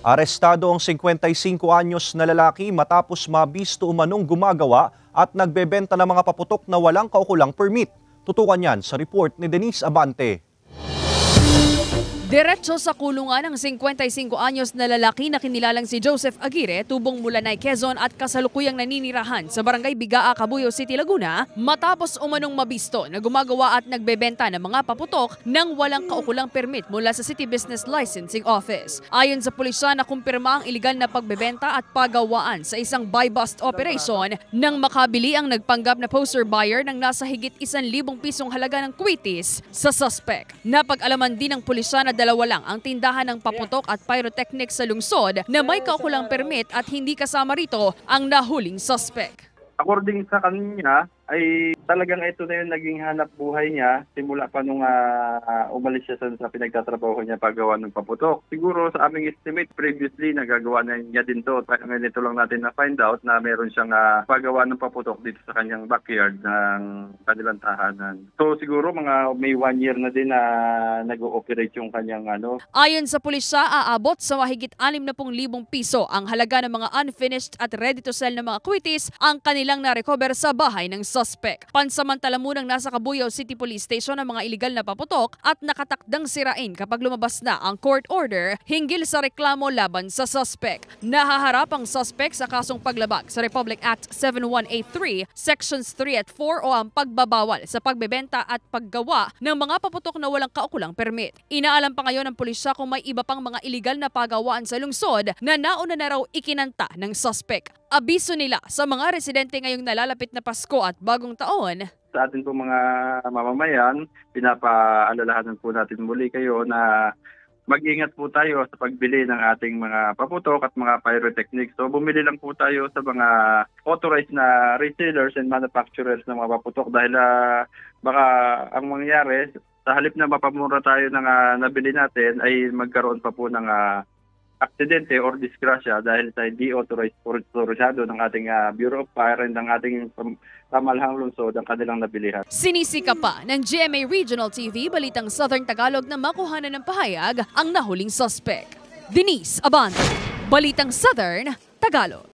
Arestado ang 55 anyos na lalaki matapos mabisto umanong gumagawa at nagbebenta ng mga paputok na walang kaukulang permit. Tutukan yan sa report ni Denise Abante. Diretso sa kulungan ang 55 anyos na lalaki na kinilalang si Joseph Aguirre, tubong mula Mulanay, Quezon at kasalukuyang naninirahan sa barangay Bigaa, Cabuyo City, Laguna matapos umanong mabisto na gumagawa at nagbebenta ng mga paputok nang walang kaukulang permit mula sa City Business Licensing Office. Ayon sa pulisya na kumpirma ang iligal na pagbebenta at pagawaan sa isang buy bust operation nang makabili ang nagpanggap na poster buyer ng nasa higit 1,000 pisong halaga ng kwitis sa suspect. Napag-alaman din ng pulisya na dalawa lang ang tindahan ng paputok at pyrotechnics sa lungsod na may kakulang permit at hindi kasama rito ang nahuling suspect. According sa kanina, ay talagang ito na yung naging hanap buhay niya simula pa nung uh, umalis siya sa, sa pinagtatrabaho niya paggawa ng paputok. Siguro sa aming estimate previously nagagawa na niya din to. Ngayon ito lang natin na find out na meron siyang uh, paggawa ng paputok dito sa kanyang backyard ng kanilang tahanan. So siguro mga may one year na din na uh, nag-ooperate yung kanyang ano. Ayon sa pulisya, aabot sa mahigit 60,000 piso ang halaga ng mga unfinished at ready to sell na mga kwitis ang kanilang narecover sa bahay ng sa suspect. Pansamantala munang nasa Kabuyao City Police Station ang mga iligal na paputok at nakatakdang sirain kapag lumabas na ang court order hinggil sa reklamo laban sa suspect. Nahaharap ang suspect sa kasong paglabag sa Republic Act 7183, Sections 3 at 4 o ang pagbabawal sa pagbebenta at paggawa ng mga paputok na walang kaukulang permit. Inaalam pa ngayon ng pulisya kung may iba pang mga iligal na pagawaan sa lungsod na nauna na raw ikinanta ng suspect abiso nila sa mga residente ngayong nalalapit na Pasko at bagong taon? Sa ating po mga mamamayan, pinapaalalahanan po natin muli kayo na mag-ingat po tayo sa pagbili ng ating mga paputok at mga pyrotechnics. So bumili lang po tayo sa mga authorized na retailers and manufacturers ng mga paputok dahil uh, baka ang mangyari sa halip na mapamura tayo ng uh, nabili natin ay magkaroon pa po ng uh, aksidente or disgrasya dahil sa hindi authorized or ng ating uh, Bureau of Fire and ng ating kamalahang lungsod ang kanilang nabilihan. Sinisika pa ng GMA Regional TV Balitang Southern Tagalog na makuha na ng pahayag ang nahuling suspect. Denise Abante, Balitang Southern, Tagalog.